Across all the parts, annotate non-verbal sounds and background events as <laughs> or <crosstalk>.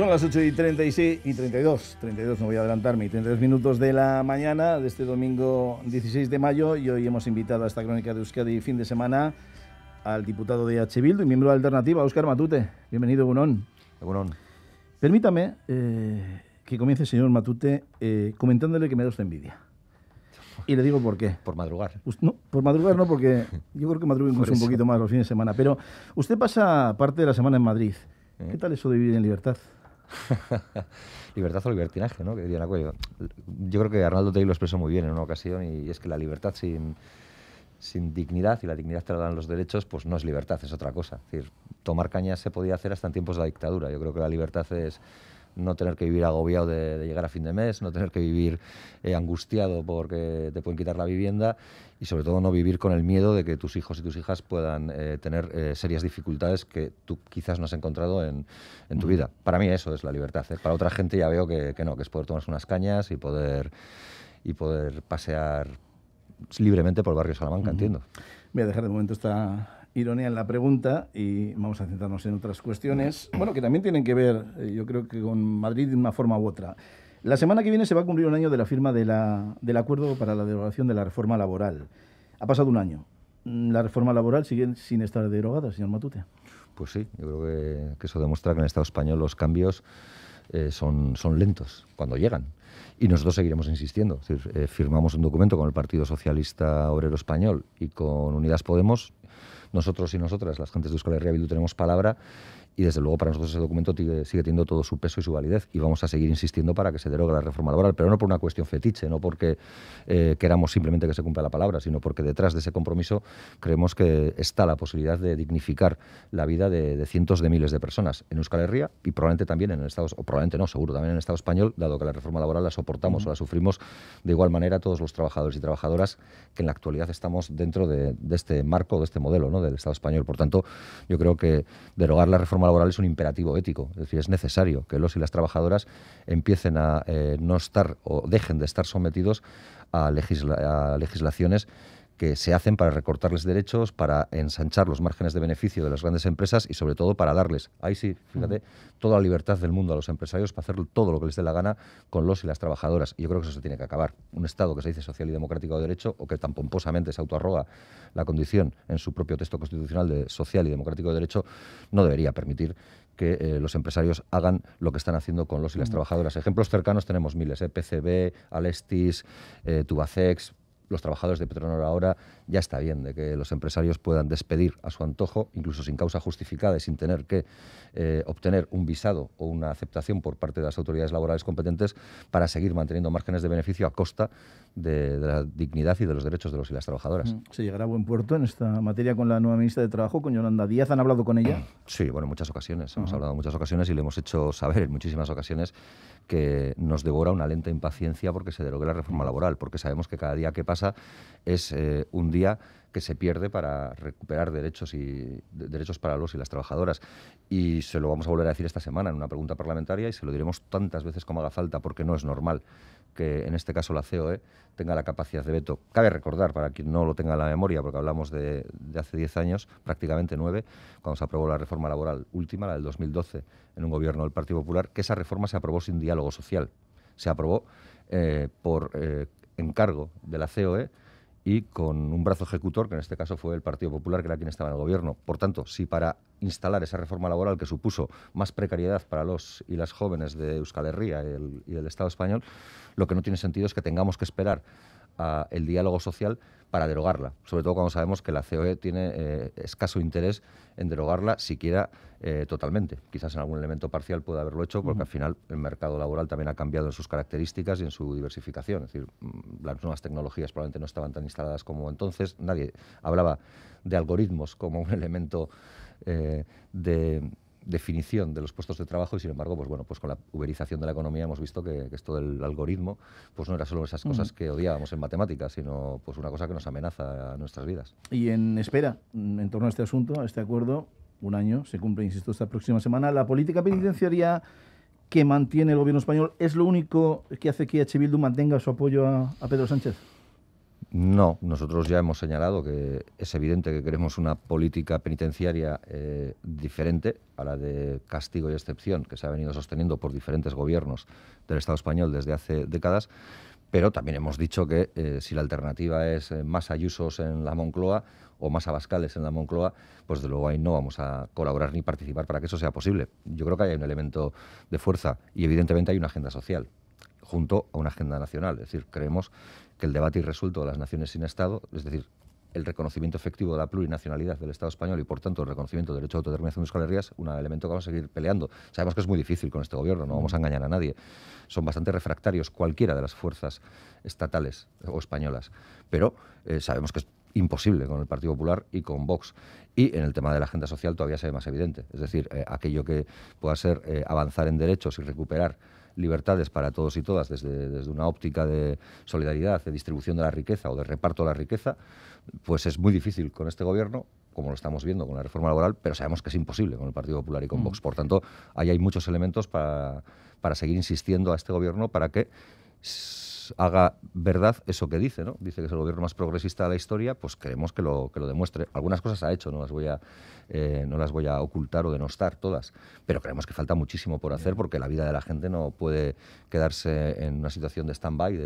Son las 8 y 36 y 32, 32 no voy a adelantarme, y 32 minutos de la mañana de este domingo 16 de mayo y hoy hemos invitado a esta crónica de Euskadi fin de semana al diputado de H. Bildu y miembro de Alternativa, Óscar Matute. Bienvenido, Gunón. Permítame eh, que comience, señor Matute, eh, comentándole que me da usted envidia. Y le digo por qué. Por madrugar. No, por madrugar no, porque <laughs> yo creo que madrugo incluso un poquito más los fines de semana. Pero usted pasa parte de la semana en Madrid. ¿Eh? ¿Qué tal eso de vivir en libertad? <laughs> libertad o libertinaje, ¿no? Que diría ah, Yo creo que Arnaldo Tei lo expresó muy bien en una ocasión y es que la libertad sin, dignidad y la dignidad te la dan los derechos, pues no es libertad, es otra cosa. Es decir, tomar cañas se podía hacer hasta en tiempos de la dictadura. Yo creo que la libertad es no tener que vivir agobiado de, llegar a fin de mes, no tener que vivir eh, angustiado porque te pueden quitar la vivienda y sobre todo no vivir con el miedo de que tus hijos y tus hijas puedan eh, tener eh, serias dificultades que tú quizás no has encontrado en, tu vida. Para mí eso es la libertad. Para otra gente ya veo que, no, que es poder tomarse unas cañas y poder, y poder pasear libremente por el barrio Salamanca, entiendo. Voy a dejar de momento esta ironía en la pregunta y vamos a centrarnos en otras cuestiones, bueno, que también tienen que ver, eh, yo creo que con Madrid de una forma u otra. La semana que viene se va a cumplir un año de la firma de la, del acuerdo para la derogación de la reforma laboral. Ha pasado un año. Mm, la reforma laboral sigue sin estar derogada, señor Matute. Pues sí, yo creo que, eso demuestra que en el Estado español los cambios eh, son, son lentos cuando llegan. Y nosotros seguiremos insistiendo. Es eh, firmamos un documento con el Partido Socialista Obrero Español y con Unidas Podemos nosotros y nosotras, las gentes de Euskal Herria Bildu, tenemos palabra y desde luego para nosotros ese documento sigue, teniendo todo su peso y su validez y vamos a seguir insistiendo para que se derogue la reforma laboral, pero no por una cuestión fetiche, no porque eh, queramos simplemente que se cumpla la palabra, sino porque detrás de ese compromiso creemos que está la posibilidad de dignificar la vida de, cientos de miles de personas en Euskal Herria y probablemente también en el Estado, o probablemente no, seguro también en el Estado español, dado que la reforma laboral la soportamos o la sufrimos de igual manera todos los trabajadores y trabajadoras que en la actualidad estamos dentro de, de este marco, de este modelo ¿no? del Estado español. Por tanto, yo creo que derogar la reforma laboral es un imperativo ético, es decir, es necesario que los y las trabajadoras empiecen a eh, no estar o dejen de estar sometidos a legislaciones que se hacen para recortarles derechos, para ensanchar los márgenes de beneficio de las grandes empresas y sobre todo para darles, ahí sí, fíjate, toda la libertad del mundo a los empresarios para hacer todo lo que les dé la gana con los y las trabajadoras. Y yo creo que eso se tiene que acabar. Un Estado que se dice social y democrático de derecho o que tan pomposamente se autoarroga la condición en su propio texto constitucional de social y democrático de derecho no debería permitir que eh, los empresarios hagan lo que están haciendo con los y las mm. trabajadoras. Ejemplos cercanos tenemos miles, EPCB, ¿eh? PCB, Alestis, eh, Tubacex, los trabajadores de Petronor ahora ya está bien de que los empresarios puedan despedir a su antojo, incluso sin causa justificada y sin tener que eh, obtener un visado o una aceptación por parte de las autoridades laborales competentes para seguir manteniendo márgenes de beneficio a costa de, la dignidad y de los derechos de los y las trabajadoras. Mm. Se llegará a buen puerto en esta materia con la nueva ministra de Trabajo, con Yolanda Díaz. ¿Han hablado con ella? Mm. Sí, bueno, muchas ocasiones. Hemos hablado en muchas ocasiones y le hemos hecho saber en muchísimas ocasiones que nos devora una lenta impaciencia porque se derogue la reforma mm. laboral, porque sabemos que cada día que pasa es eh, un día que se pierde para recuperar derechos y derechos para los y las trabajadoras. Y se lo vamos a volver a decir esta semana en una pregunta parlamentaria y se lo diremos tantas veces como haga falta, porque no es normal que en este caso la COE tenga la capacidad de veto. Cabe recordar, para quien no lo tenga en la memoria, porque hablamos de, hace 10 años, prácticamente 9, cuando se aprobó la reforma laboral última, la del 2012, en un gobierno del Partido Popular, que esa reforma se aprobó sin diálogo social. Se aprobó eh, por eh, encargo de la COE y con un brazo ejecutor, que en este caso fue el Partido Popular, que era quien estaba en el gobierno. Por tanto, si para instalar esa reforma laboral que supuso más precariedad para los y las jóvenes de Euskal Herria y, el, y del Estado español, lo que no tiene sentido es que tengamos que esperar a el diálogo social para derogarla, sobre todo cuando sabemos que la COE tiene eh, escaso interés en derogarla siquiera eh, totalmente. Quizás en algún elemento parcial pueda haberlo hecho, porque al final el mercado laboral también ha cambiado en sus características y en su diversificación. Es decir, mm, las nuevas tecnologías probablemente no estaban tan instaladas como entonces. Nadie hablaba de algoritmos como un <laughs> elemento eh, de definición de los puestos de trabajo y sin embargo, pues bueno, pues con la uberización de la economía hemos visto que, esto del algoritmo pues no era solo esas cosas mm. que odiábamos en matemáticas, sino pues una cosa que nos amenaza a nuestras vidas. Y en espera, en torno a este asunto, a este acuerdo, un año, se cumple, insisto, esta próxima semana, la política penitenciaria que mantiene el gobierno español es lo único que hace que H. Bildu mantenga su apoyo a Pedro Sánchez. No, nosotros ya hemos señalado que es evidente que queremos una política penitenciaria eh, diferente a la de castigo y excepción que se ha venido sosteniendo por diferentes gobiernos del Estado español desde hace décadas, pero también hemos dicho que eh, si la alternativa es eh, más ayusos en la Moncloa o más abascales en la Moncloa, pues de luego ahí no vamos a colaborar ni participar para que eso sea posible. Yo creo que hay un elemento de fuerza y evidentemente hay una agenda social junto a una agenda nacional. Es decir, creemos que el debate irresuelto de las naciones sin Estado, es decir, el reconocimiento efectivo de la plurinacionalidad del Estado español y, por tanto, el reconocimiento del derecho de autodeterminación de Euskal galerías, es un elemento que vamos a seguir peleando. Sabemos que es muy difícil con este gobierno, no vamos a engañar a nadie. Son bastante refractarios cualquiera de las fuerzas estatales o españolas, pero eh, sabemos que es imposible con el Partido Popular y con Vox. Y en el tema de la agenda social todavía se ve más evidente. Es decir, eh, aquello que pueda ser eh, avanzar en derechos y recuperar libertades para todos y todas desde, desde una óptica de solidaridad, de distribución de la riqueza o de reparto de la riqueza, pues es muy difícil con este gobierno, como lo estamos viendo con la reforma laboral, pero sabemos que es imposible con el Partido Popular y con mm. Vox. Por tanto, ahí hay muchos elementos para, para seguir insistiendo a este gobierno para que haga verdad eso que dice, ¿no? Dice que es el gobierno más progresista de la historia, pues queremos que lo, que lo demuestre. Algunas cosas ha hecho, no las, voy a, eh, no las voy a ocultar o denostar todas, pero creemos que falta muchísimo por hacer porque la vida de la gente no puede quedarse en una situación de stand-by,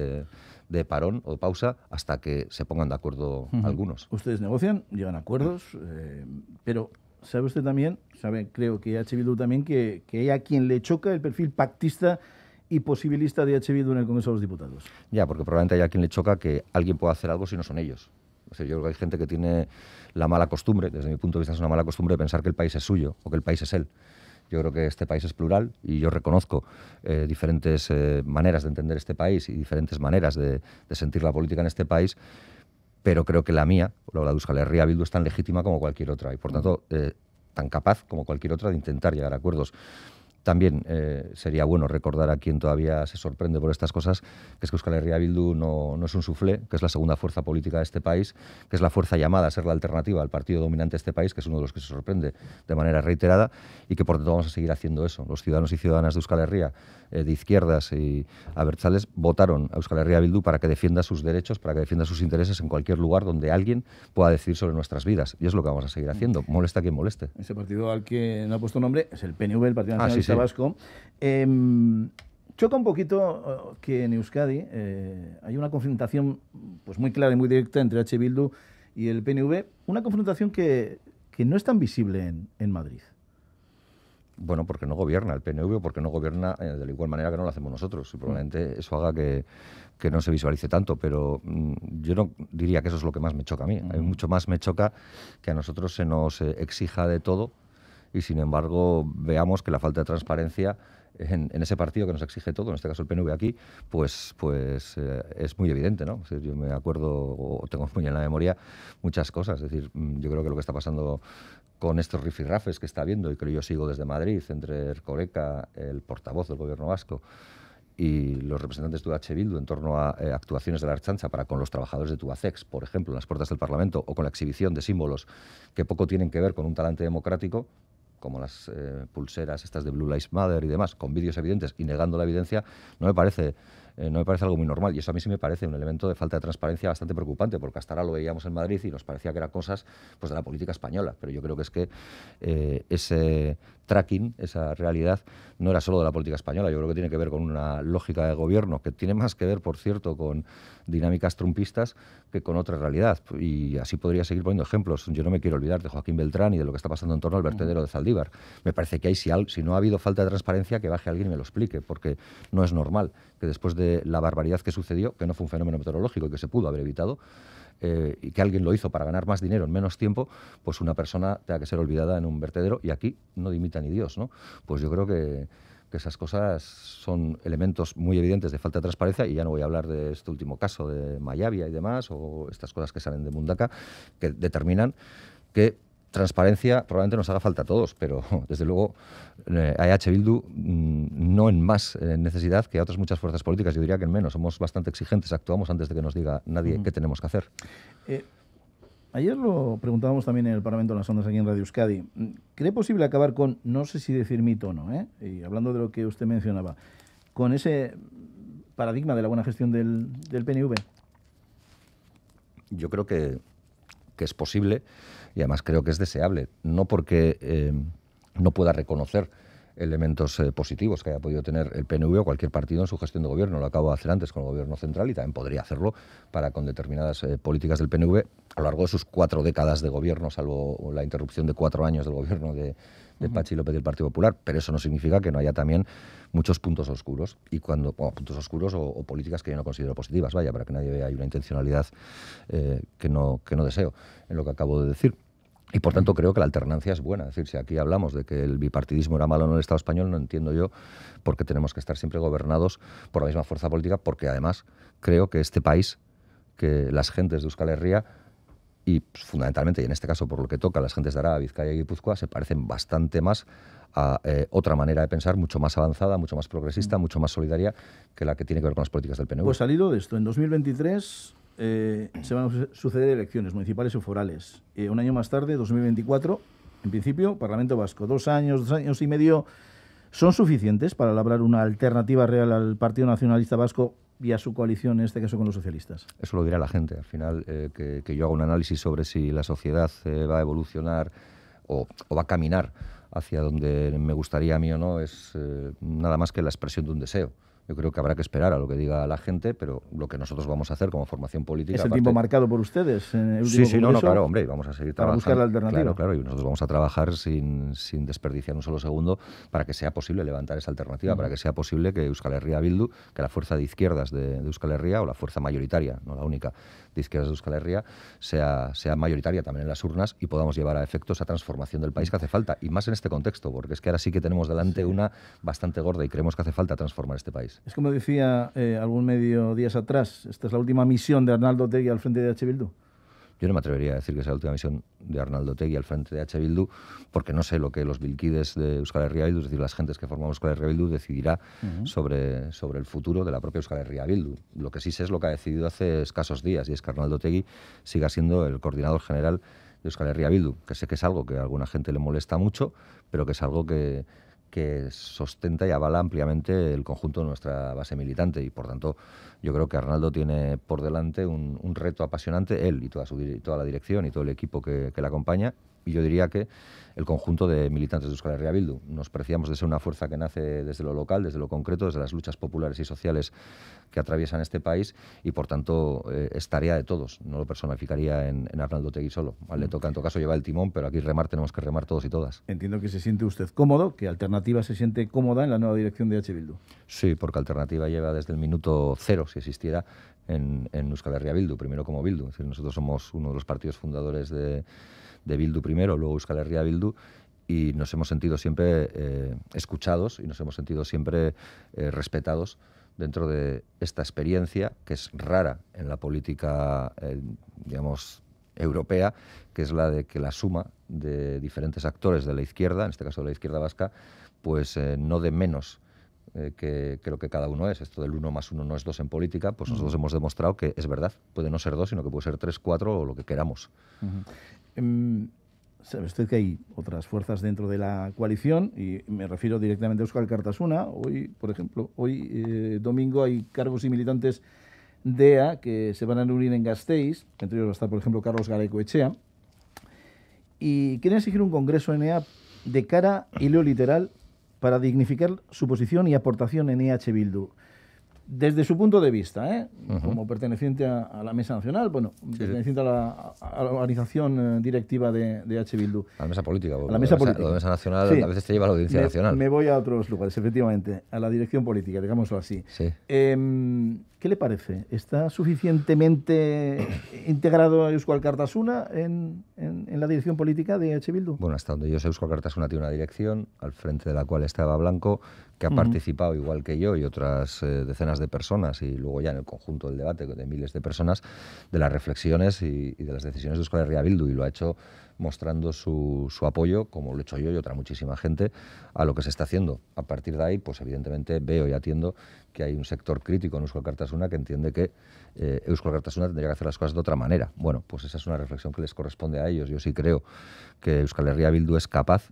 de, parón o pausa, hasta que se pongan de acuerdo algunos. Ustedes negocian, llegan acuerdos, eh, pero sabe usted también, sabe, creo que ha Bildu también, que, que hay a quien le choca el perfil pactista y posibilista de Bildu en el Congreso de los Diputados. Ya, porque probablemente haya quien le choca que alguien pueda hacer algo si no son ellos. O sea, yo creo que hay gente que tiene la mala costumbre, desde mi punto de vista es una mala costumbre, de pensar que el país es suyo o que el país es él. Yo creo que este país es plural y yo reconozco eh, diferentes eh, maneras de entender este país y diferentes maneras de, sentir la política en este país, pero creo que la mía, la de Euskal Herria Bildu, es tan legítima como cualquier otra y, por tanto, eh, tan capaz como cualquier otra de intentar llegar a acuerdos. También eh, sería bueno recordar a quien todavía se sorprende por estas cosas, que es que Euskal Herria Bildu no, no, es un suflé, que es la segunda fuerza política de este país, que es la fuerza llamada a ser la alternativa al partido dominante de este país, que es uno de los que se sorprende de manera reiterada, y que por tanto vamos a seguir haciendo eso. Los ciudadanos y ciudadanas de Euskal Herria, eh, de izquierdas y abertzales, votaron a Euskal Herria Bildu para que defienda sus derechos, para que defienda sus intereses en cualquier lugar donde alguien pueda decidir sobre nuestras vidas. Y es lo que vamos a seguir haciendo, molesta quien moleste. Ese partido al que no ha puesto nombre es el PNV, el Partido ah, vasco. Em, choca un poquito eh, que en Euskadi eh, hay una confrontación pues muy clara y muy directa entre H. Bildu y el PNV, una confrontación que, que no es tan visible en, Madrid. Bueno, porque no gobierna el PNV, porque no gobierna eh, de la igual manera que no lo hacemos nosotros. Y probablemente mm. eso haga que, que no se visualice tanto, pero mm, yo no diría que eso es lo que más me choca a mí. Mm. Mucho más me choca que a nosotros se nos exija de todo y sin embargo veamos que la falta de transparencia en, ese partido que nos exige todo, en este caso el PNV aquí, pues, pues eh, es muy evidente, ¿no? yo me acuerdo o tengo muy en la memoria muchas cosas. Es decir, mm, yo creo que lo que está pasando con estos rifirrafes que está viendo y creo yo sigo desde Madrid, entre Ercoreca, el portavoz del gobierno vasco, y los representantes de UH Bildu en torno a eh, actuaciones de la Archancha para con los trabajadores de Tuacex por ejemplo, en las puertas del Parlamento, o con la exhibición de símbolos que poco tienen que ver con un talante democrático, como las eh, pulseras estas de Blue Lives Matter y demás, con vídeos evidentes y negando la evidencia, no me parece... Eh, no me parece algo muy normal. Y eso a mí sí me parece un elemento de falta de transparencia bastante preocupante, porque hasta ahora lo veíamos en Madrid y nos parecía que eran cosas pues, de la política española. Pero yo creo que es que eh, ese tracking, esa realidad, no era solo de la política española. Yo creo que tiene que ver con una lógica de gobierno que tiene más que ver, por cierto, con dinámicas trumpistas que con otra realidad. Y así podría seguir poniendo ejemplos. Yo no me quiero olvidar de Joaquín Beltrán y de lo que está pasando en torno al vertedero de Zaldívar. Me parece que hay, si, si no ha habido falta de transparencia, que baje alguien y me lo explique, porque no es normal que después de la barbaridad que sucedió, que no fue un fenómeno meteorológico y que se pudo haber evitado, eh, y que alguien lo hizo para ganar más dinero en menos tiempo, pues una persona tenga que ser olvidada en un vertedero y aquí no dimita ni Dios, ¿no? Pues yo creo que, que esas cosas son elementos muy evidentes de falta de transparencia y ya no voy a hablar de este último caso de Mayavia y demás o estas cosas que salen de Mundaka que determinan que transparencia probablemente nos haga falta a todos, pero <laughs> desde luego eh, a EH Bildu mm, no en más eh, necesidad que a otras muchas fuerzas políticas, yo diría que en menos. Somos bastante exigentes, actuamos antes de que nos diga nadie qué tenemos que hacer. Eh, ayer lo preguntábamos también en el Parlamento de las Ondas aquí en Radio Euskadi. ¿Cree posible acabar con, no sé si decir mi tono, no, y hablando de lo que usted mencionaba, con ese paradigma de la buena gestión del, PNV? Yo creo que, que es posible y además creo que es deseable, no porque eh, no pueda reconocer elementos eh, positivos que haya podido tener el PNV o cualquier partido en su gestión de gobierno. Lo acabo de hacer antes con el gobierno central y también podría hacerlo para con determinadas eh, políticas del PNV a lo largo de sus cuatro décadas de gobierno, salvo la interrupción de cuatro años del gobierno de, de Pachi López del Partido Popular. Pero eso no significa que no haya también muchos puntos oscuros y cuando puntos oscuros o, políticas que yo no considero positivas, vaya, para que nadie vea hay una intencionalidad que, no, que no deseo en lo que acabo de decir. Y por tanto creo que la alternancia es buena. Es decir, si aquí hablamos de que el bipartidismo era malo en el Estado español, no entiendo yo por qué tenemos que estar siempre gobernados por la misma fuerza política, porque además creo que este país, que las gentes de Euskal Herria y pues, fundamentalmente, y en este caso por lo que toca, las gentes de Araba, Vizcaya y Guipúzcoa se parecen bastante más a eh, otra manera de pensar mucho más avanzada, mucho más progresista, mm. mucho más solidaria que la que tiene que ver con las políticas del PNV. Pues salido de esto, en 2023 eh, se van a suceder elecciones municipales y forales. Eh, un año más tarde, 2024, en principio, Parlamento Vasco. Dos años, dos años y medio, ¿son suficientes para labrar una alternativa real al Partido Nacionalista Vasco y a su coalición, en este caso con los socialistas? Eso lo dirá la gente. Al final, eh, que, yo haga un análisis sobre si la sociedad va a evolucionar o va a caminar hacia donde me gustaría a mí o no, es nada más que la expresión de un deseo. Yo creo que habrá que esperar a lo que diga la gente, pero lo que nosotros vamos a hacer como formación política. ¿Es el tiempo marcado por ustedes? sí, sí, no, claro, hombre, vamos a seguir trabajando. Para buscar la alternativa. Claro, claro, y nosotros vamos a trabajar sin, desperdiciar un solo segundo para que sea posible levantar esa alternativa, para que sea posible que Euskal Herria Bildu, que la fuerza de izquierdas de, Euskal Herria, o la fuerza mayoritaria, no la única, de izquierdas de Euskal Herria, sea, sea mayoritaria también en las urnas y podamos llevar a efecto esa transformación del país que hace falta, y más en este contexto, porque es que ahora sí que tenemos delante una bastante gorda y creemos que hace falta transformar este país. Es como decía eh, algún medio días atrás, esta es la última misión de Arnaldo Tegui al frente de H. Bildu. Yo no me atrevería a decir que es la última misión de Arnaldo Tegui al frente de H. Bildu, porque no sé lo que los bilquides de Euskal Herria es decir, las gentes que formamos Euskal Herria Bildu, decidirá sobre, sobre el futuro de la propia Euskal Herria Lo que sí sé es lo que ha decidido hace escasos días, y es que Arnaldo Tegui siga siendo el coordinador general de Euskal Herria que sé que es algo que a alguna gente le molesta mucho, pero que es algo que, que sostenta y avala ampliamente el conjunto de nuestra base militante. Y por tanto, yo creo que Arnaldo tiene por delante un, reto apasionante, él y toda, su, toda la dirección y todo el equipo que, que le acompaña, yo diría que el conjunto de militantes de Euskal Herria Bildu. Nos preciamos de ser una fuerza que nace desde lo local, desde lo concreto, desde las luchas populares y sociales que atraviesan este país y, por tanto, eh, estaría de todos. No lo personificaría en, Arnaldo Tegui solo. le toca, en todo caso, llevar el timón, pero aquí remar tenemos que remar todos y todas. Entiendo que se siente usted cómodo, que Alternativa se siente cómoda en la nueva dirección de H. Bildu. Sí, porque Alternativa lleva desde el minuto cero, si existiera, en, en Euskal Herria Bildu, primero como Bildu. Es decir, nosotros somos uno de los partidos fundadores de de Bildu primero, luego Euskal Herria Bildu, y nos hemos sentido siempre eh, escuchados y nos hemos sentido siempre eh, respetados dentro de esta experiencia que es rara en la política, eh, digamos, europea, que es la de que la suma de diferentes actores de la izquierda, en este caso de la izquierda vasca, pues no de menos eh, que, creo que cada uno es. Esto del uno más uno no es dos en política, pues nosotros hemos demostrado que es verdad. Puede no ser dos, sino que puede ser tres, cuatro o lo que queramos. Em, sabe usted que hay otras fuerzas dentro de la coalición, y me refiero directamente a Euskal Cartasuna. Hoy, por ejemplo, hoy eh, domingo hay cargos y militantes de EA que se van a reunir en Gasteiz, entre ellos va a estar, por ejemplo, Carlos Galeco Echea, y quieren exigir un congreso EA e de cara, y leo literal, para dignificar su posición y aportación en EH Bildu. Desde su punto de vista, ¿eh? como perteneciente a, la Mesa Nacional, bueno, perteneciente A, la, organización eh, directiva de, de EH Bildu. A la Mesa Política. A la Mesa, Nacional a veces te lleva a la Audiencia Nacional. Me voy a otros lugares, efectivamente, a la dirección política, digámoslo así. Sí. Em, ¿Qué le parece? ¿Está suficientemente <coughs> integrado Euskal Cartasuna en, en, la dirección política de H. Bildu? Bueno, hasta donde yo sé, Euskal Cartasuna tiene una dirección al frente de la cual estaba Blanco, que ha participado igual que yo y otras eh, decenas de personas, y luego ya en el conjunto del debate de miles de personas, de las reflexiones y, de las decisiones de Euskal Herria Bildu, y lo ha hecho mostrando su, su, apoyo, como lo he hecho yo y otra muchísima gente, a lo que se está haciendo. A partir de ahí, pues evidentemente veo y atiendo que hay un sector crítico en Euskal Cartasuna que entiende que eh, Euskal Cartasuna tendría que hacer las cosas de otra manera. Bueno, pues esa es una reflexión que les corresponde a ellos. Yo sí creo que Euskal Herria Bildu es capaz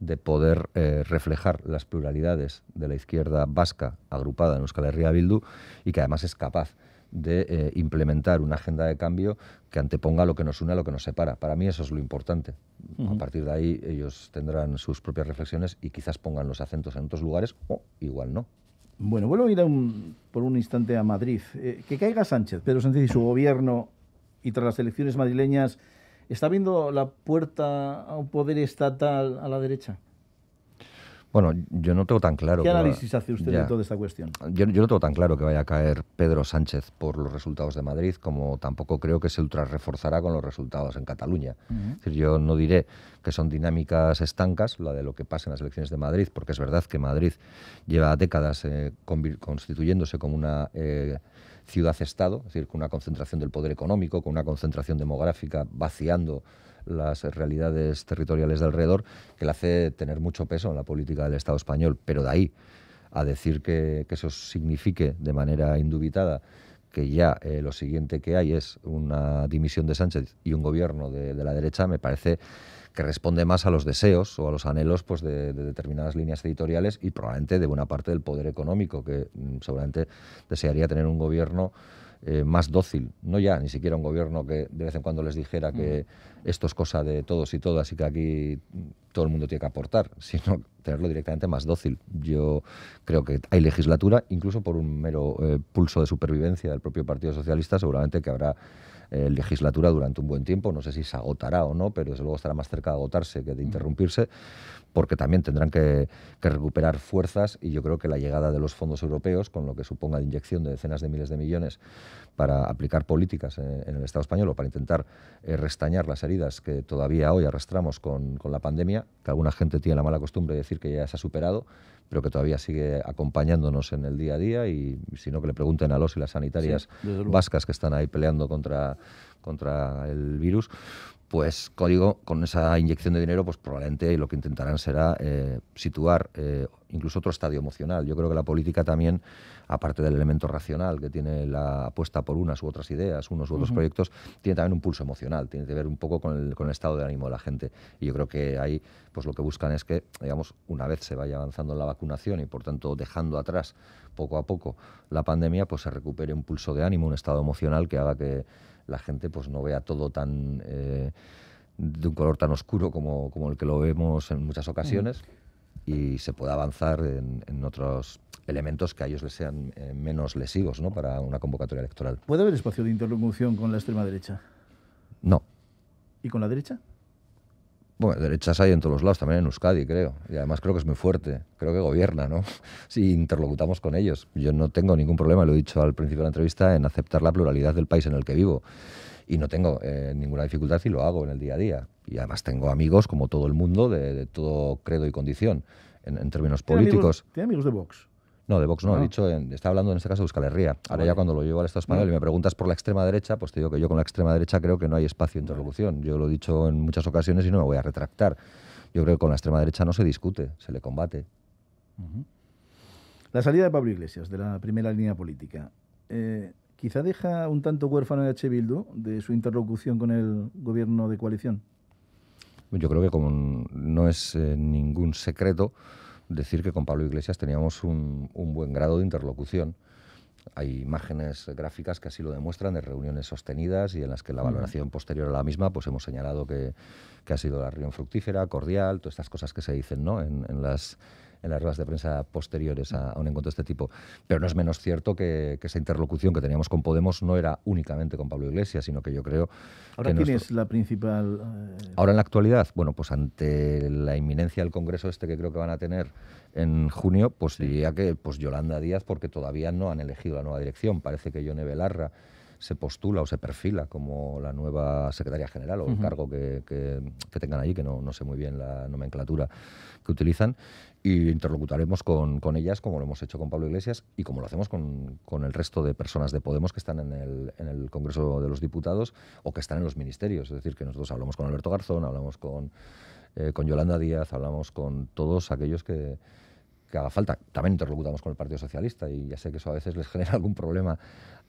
de poder eh, reflejar las pluralidades de la izquierda vasca agrupada en Euskal Herria Bildu y que además es capaz de eh, implementar una agenda de cambio que anteponga lo que nos une a lo que nos separa. Para mí eso es lo importante. A partir de ahí ellos tendrán sus propias reflexiones y quizás pongan los acentos en otros lugares o igual no. Bueno, vuelvo a ir por un instante a Madrid. Eh, que caiga Sánchez, pero Sánchez y su gobierno, y tras las elecciones madrileñas, ¿está viendo la puerta a un poder estatal a la derecha? Bueno, yo no tengo tan claro. ¿Qué análisis hace usted de toda esta cuestión? Yo, no tengo tan claro que vaya a caer Pedro Sánchez por los resultados de Madrid, como tampoco creo que se ultrarreforzará con los resultados en Cataluña. yo no diré que son dinámicas estancas la de lo que pasa en las elecciones de Madrid, porque es verdad que Madrid lleva décadas eh, constituyéndose como una. Eh, ciudad-estado, es decir, con una concentración del poder económico, con una concentración demográfica, vaciando las realidades territoriales de alrededor, que le hace tener mucho peso en la política del Estado español. Pero de ahí a decir que, eso signifique de manera indubitada que ya eh, lo siguiente que hay es una dimisión de Sánchez y un gobierno de, la derecha, me parece que responde más a los deseos o a los anhelos pues, de, determinadas líneas editoriales y probablemente de buena parte del poder económico, que mm, seguramente desearía tener un gobierno eh, más dócil, no ya ni siquiera un gobierno que de vez en cuando les dijera que esto es cosa de todos y todas y que aquí todo el mundo tiene que aportar, <laughs> sino tenerlo directamente más dócil. Yo creo que hay legislatura, incluso por un mero eh, pulso de supervivencia del propio Partido Socialista, seguramente que habrá eh, legislatura durante un buen tiempo. No sé si se agotará o no, pero desde luego estará más cerca de agotarse que de mm. interrumpirse, porque también tendrán que, recuperar fuerzas y yo creo que la llegada de los fondos europeos, con lo que suponga de inyección de decenas de miles de millones para aplicar políticas eh, en, el Estado español o para intentar restañar las heridas que todavía hoy arrastramos con la pandemia, que alguna gente tiene la mala costumbre de decir que ya se ha superado, pero que todavía sigue acompañándonos en el día a día y si no que le pregunten a los y las sanitarias vascas que están ahí peleando contra, contra el virus, pues código con esa inyección de dinero, pues probablemente lo que intentarán será eh, situar eh, incluso otro estadio emocional. Yo creo que la política también, aparte del elemento racional que tiene la apuesta por unas u otras ideas, unos u otros proyectos, tiene también un pulso emocional, tiene que ver un poco con el, con el estado de ánimo de la gente. Y yo creo que ahí pues lo que buscan es que, digamos, una vez se vaya avanzando en la vacunación y por tanto dejando atrás poco a poco la pandemia, pues se recupere un pulso de ánimo, un estado emocional que haga que la gente pues no vea todo tan eh, de un color tan oscuro como, el que lo vemos en muchas ocasiones mm. y se pueda avanzar en, otros elementos que a ellos les sean eh, menos lesivos ¿no? para una convocatoria electoral. ¿Puede haber espacio de interlocución con la extrema derecha? No. ¿Y con la derecha? derechas hay en todos los lados, también en Euskadi, creo. Y además creo que es muy fuerte, creo que gobierna, ¿no? <laughs> Si interlocutamos con ellos. Yo no tengo ningún problema, lo he dicho al principio de la entrevista, en aceptar la pluralidad del país en el que vivo. Y no tengo eh, ninguna dificultad si lo hago en el día a día. Y además tengo amigos, como todo el mundo, de, todo credo y condición, en, términos políticos. ¿Tiene amigos de Vox? No, de Vox no, he dicho, está hablando en este caso de Euskal Herria. Ahora ya cuando lo llevo al Estado español y me preguntas por la extrema derecha, pues te digo que yo con la extrema derecha creo que no hay espacio de interlocución. Yo lo he dicho en muchas ocasiones y no me voy a retractar. Yo creo que con la extrema derecha no se discute, se le combate. La salida de Pablo Iglesias de la primera línea política. Eh, quizá deja un tanto huérfano a H. de su interlocución con el gobierno de coalición. Yo creo que como no es eh, ningún secreto, decir que con Pablo Iglesias teníamos un, buen grado de interlocución. Hay imágenes gráficas que así lo demuestran de reuniones sostenidas y en las que la valoración posterior a la misma pues hemos señalado que, ha sido la reunión fructífera, cordial, todas estas cosas que se dicen ¿no? en las en las ruedas de prensa posteriores a, un encuentro de este tipo. Pero no es menos cierto que, esa interlocución que teníamos con Podemos no era únicamente con Pablo Iglesias, sino que yo creo... Ahora, ¿quién es la principal...? Eh? Ahora, en la actualidad, bueno, pues ante la inminencia del Congreso este que creo que van a tener en junio, pues diría que pues Yolanda Díaz, porque todavía no han elegido la nueva dirección. Parece que Yone Belarra se postula o se perfila como la nueva secretaria general o el cargo que, tengan allí, que no, sé muy bien la nomenclatura que utilizan y interlocutaremos con, con, ellas como lo hemos hecho con Pablo Iglesias y como lo hacemos con, el resto de personas de Podemos que están en el, en el, Congreso de los Diputados o que están en los ministerios. Es decir, que nosotros hablamos con Alberto Garzón, hablamos con, eh, con Yolanda Díaz, hablamos con todos aquellos que, haga falta. También interlocutamos con el Partido Socialista y ya sé que eso a veces les <laughs> genera algún problema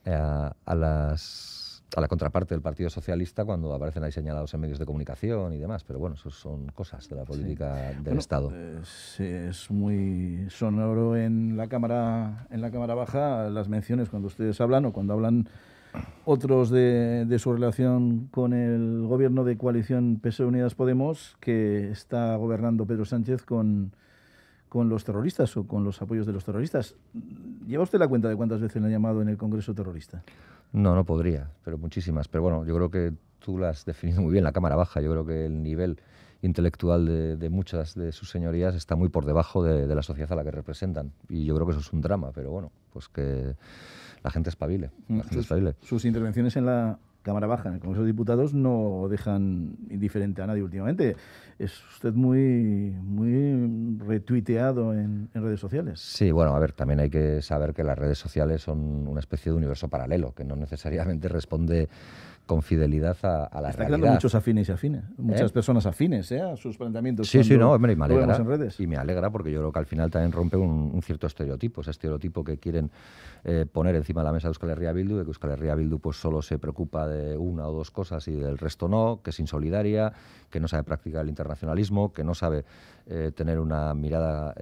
eh, a las a la contraparte del Partido Socialista cuando aparecen ahí señalados en medios de comunicación y demás. Pero bueno, eso son cosas de la política del Estado. Eh, sí, es muy sonoro en la cámara en la cámara baja las menciones cuando ustedes hablan o cuando hablan otros de, de su relación con el gobierno de coalición PSOE Unidas Podemos que está gobernando Pedro Sánchez con con los terroristas o con los apoyos de los terroristas. ¿Lleva usted la cuenta de cuántas veces le han llamado en el Congreso terrorista? No, no podría, pero muchísimas. Pero bueno, yo creo que tú las has definido muy bien, la Cámara Baja. Yo creo que el nivel intelectual de, muchas de sus señorías está muy por debajo de, la sociedad a la que representan. Y yo creo que eso es un drama, pero bueno, pues que la gente es La espabile. sus intervenciones en la Cámara Baja, en el Congreso de Diputados, no dejan indiferente a nadie últimamente. Es usted muy, muy retuiteado en, en, redes sociales. Sí, bueno, a ver, también hay que saber que las redes sociales son una especie de universo paralelo, que no necesariamente responde con fidelidad a, a la Está realidad. Está muchos afines y afines, ¿Eh? muchas personas afines ¿eh? a sus planteamientos. Sí, sí, no, me alegra. Y me alegra porque yo creo que al final también rompe un, cierto estereotipo, ese estereotipo que quieren eh, poner encima de la mesa de Euskal Herria Bildu, de que Euskal Herria Bildu pues, solo se preocupa de una o dos cosas y del resto no, que es insolidaria, que no sabe practicar el internacionalismo, que no sabe eh, tener una mirada,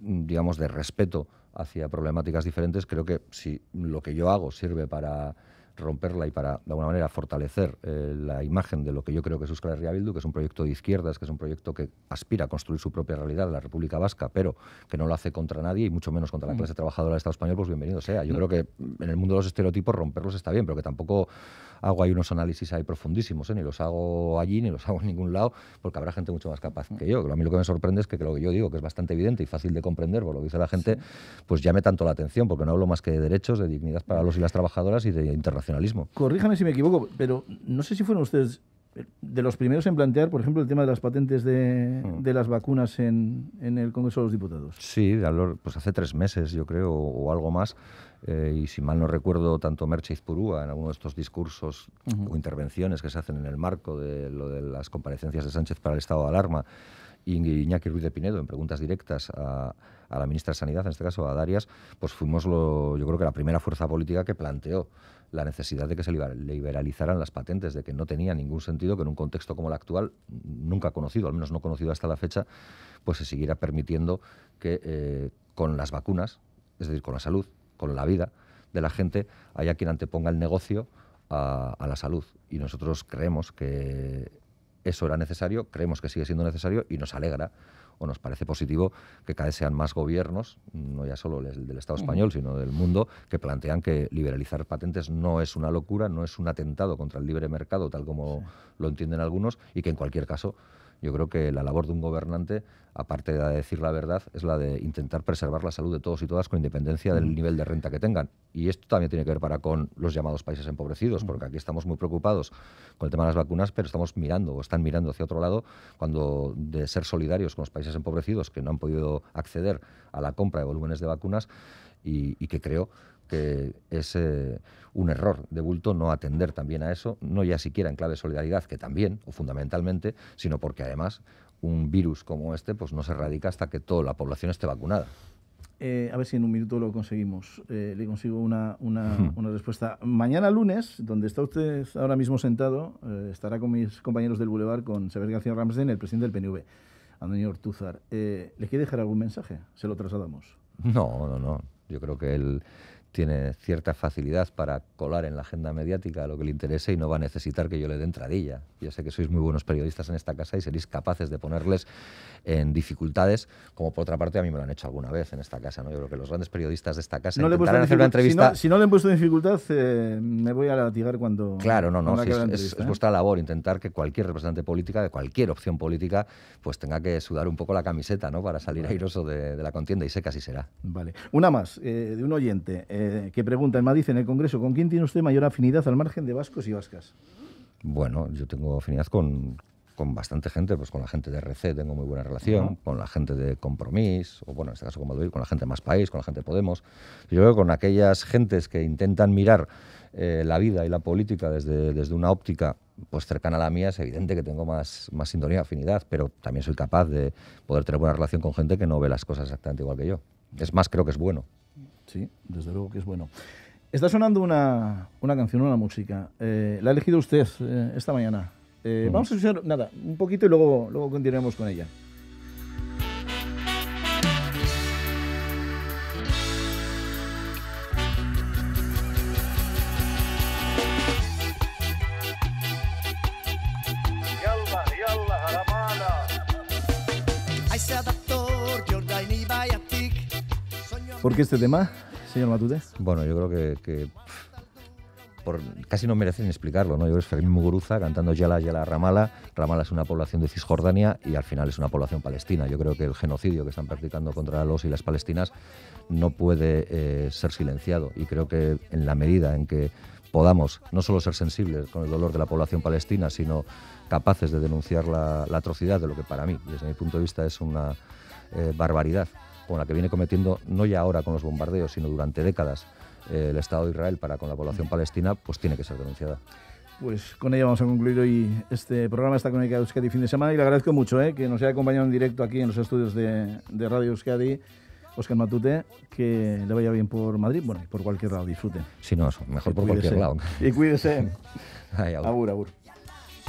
digamos, de respeto hacia problemáticas diferentes. Creo que si lo que yo hago sirve para romperla y para, de alguna manera, fortalecer eh, la imagen de lo que yo creo que es Euskal Herria Bildu, que es un proyecto de izquierdas, que es un proyecto que aspira a construir su propia realidad la República Vasca, pero que no lo hace contra nadie y mucho menos contra la mm. clase trabajadora del Estado español, pues bienvenido sea. Yo mm. creo que en el mundo de los estereotipos romperlos está bien, pero que tampoco hago ahí unos análisis ahí profundísimos, ¿eh? ni los hago allí, ni los <laughs> hago en ningún lado, porque habrá gente mucho más capaz que yo. A mí lo que me sorprende es que, lo que yo digo, que es bastante evidente y fácil de comprender, por lo que dice la gente, pues llame tanto la atención, porque no hablo más que de derechos, de dignidad para mm. los y las trabajadoras y de internacional Corríjame si me equivoco, pero no sé si fueron ustedes eh, de los primeros en plantear, por ejemplo, el tema de las patentes de, mm. las vacunas en, el Congreso de los Diputados. Sí, pues hace tres meses, yo creo, o, algo más. Eh, y si mal no recuerdo, tanto Merche Izpurúa en alguno de estos discursos o intervenciones que se hacen en el marco de lo de las comparecencias de Sánchez para el estado de alarma, y Iñaki Ruiz de Pinedo en preguntas directas a, la ministra de Sanidad, en este caso a Darias, pues fuimos, lo, yo creo que la primera fuerza política que planteó la necesidad de que se liberalizaran las patentes, de que no tenía ningún sentido que en un contexto como el actual, nunca conocido, al menos no conocido hasta la fecha, pues se siguiera permitiendo que eh, con las vacunas, es decir, con la salud, con la vida de la gente, haya quien anteponga el negocio a, a la salud. Y nosotros creemos que eso era necesario, creemos que sigue siendo necesario y nos alegra o nos parece positivo que cada vez sean más gobiernos, no ya solo el del Estado español, sino del mundo, que plantean que liberalizar patentes no es una locura, no es un atentado contra el libre mercado, tal como lo entienden algunos, y que en cualquier caso yo creo que la labor de un gobernante, aparte de decir la verdad, es la de intentar preservar la salud de todos y todas con independencia del mm. nivel de renta que tengan. Y esto también tiene que ver para con los llamados países empobrecidos, mm. porque aquí estamos muy preocupados con el tema de las vacunas, pero estamos mirando o están mirando hacia otro lado cuando de ser solidarios con los países empobrecidos que no han podido acceder a la compra de volúmenes de vacunas y, y que creo que es eh, un error de bulto no atender también a eso, no ya siquiera en clave de solidaridad, que también, o fundamentalmente, sino porque además un virus como este pues no se erradica hasta que toda la población esté vacunada. Eh, a ver si en un minuto lo conseguimos. Eh, le consigo una, respuesta. Mañana lunes, donde está usted ahora mismo sentado, estará con mis compañeros del Boulevard, con Sever García Ramsden, el presidente del PNV, Antonio Ortúzar. ¿Le quiere dejar algún mensaje? Se lo trasladamos. No, no, no. Yo creo que el tiene cierta facilidad para colar en la agenda mediática lo que le interese y no va a necesitar que yo le dé entradilla. Yo sé que sois muy buenos periodistas en esta casa y seréis capaces de ponerles en dificultades, como por otra parte a mí me lo han hecho alguna vez en esta casa. ¿no? Yo creo que los grandes periodistas de esta casa no hacer una entrevista... Si no, le han puesto dificultad, eh, me voy a latigar cuando... Claro, no, no, es, ¿eh? vuestra labor intentar que cualquier representante política, de cualquier opción política, pues tenga que sudar un poco la camiseta ¿no? para salir airoso de, la contienda y sé que así será. Vale. Una más, eh, de un oyente qué pregunta en Madrid, en el Congreso, ¿con quién tiene usted mayor afinidad al margen de vascos y vascas? Bueno, yo tengo afinidad con, con bastante gente, pues con la gente de RC tengo muy buena relación, con la gente de Compromís, o bueno, en este caso con Madrid, con la gente de Más País, con la gente de Podemos. Yo creo que con aquellas gentes que intentan mirar eh, la vida y la política desde, desde una óptica pues cercana a la mía, es evidente que tengo más, más sintonía, afinidad, pero también soy capaz de poder tener buena relación con gente que no ve las cosas exactamente igual que yo. Es más, creo que es bueno. Sí, desde luego que es bueno. Está sonando una, una canción, una música. Eh, la ha elegido usted eh, esta mañana. Eh, mm. Vamos a escuchar nada, un poquito y luego, luego continuaremos con ella. ¿Por qué este tema, señor Matute? Bueno, yo creo que, por, casi no merecen explicarlo, ¿no? Yo es Fermín Muguruza cantando Yala, Yala, Ramala. Ramala es una población de Cisjordania y al final es una población palestina. Yo creo que el genocidio que están practicando contra los y las palestinas no puede eh, ser silenciado y creo que en la medida en que podamos no solo ser sensibles con el dolor de la población palestina, sino capaces de denunciar la, atrocidad de lo que para mí, desde mi punto de vista, es una eh, barbaridad con la que viene cometiendo no ya ahora con los bombardeos, sino durante décadas eh, el Estado de Israel para con la población mm. palestina, pues tiene que ser denunciada. Pues con ella vamos a concluir hoy este programa, esta Crónica de Euskadi fin de semana. Y le agradezco mucho eh, que nos haya acompañado en directo aquí en los estudios de, de Radio Euskadi. Oscar Matute, que le vaya bien por Madrid, bueno, y por cualquier lado, disfruten. Si no, mejor por cualquier lado. Y cuídese. abur, abur.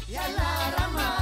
abur.